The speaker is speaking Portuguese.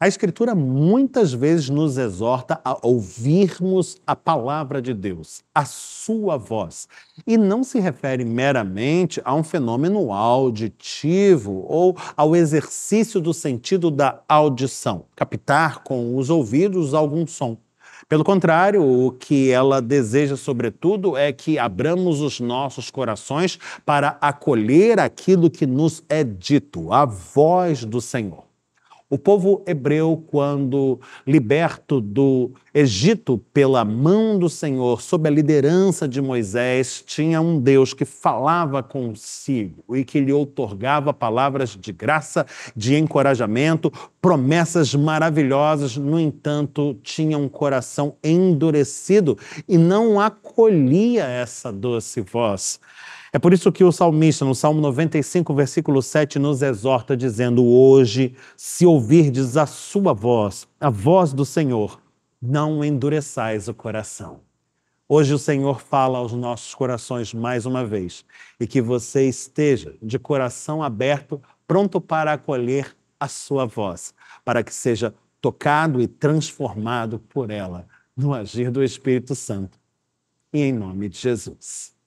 A Escritura muitas vezes nos exorta a ouvirmos a palavra de Deus, a sua voz. E não se refere meramente a um fenômeno auditivo ou ao exercício do sentido da audição, captar com os ouvidos algum som. Pelo contrário, o que ela deseja, sobretudo, é que abramos os nossos corações para acolher aquilo que nos é dito, a voz do Senhor. O povo hebreu, quando liberto do Egito pela mão do Senhor, sob a liderança de Moisés, tinha um Deus que falava consigo e que lhe outorgava palavras de graça, de encorajamento, promessas maravilhosas. No entanto, tinha um coração endurecido e não acolhia essa doce voz. É por isso que o salmista, no Salmo 95, versículo 7, nos exorta, dizendo: Hoje, se ouvirdes a sua voz, a voz do Senhor, não endureçais o coração. Hoje o Senhor fala aos nossos corações mais uma vez e que você esteja de coração aberto, pronto para acolher a sua voz, para que seja tocado e transformado por ela no agir do Espírito Santo. E em nome de Jesus.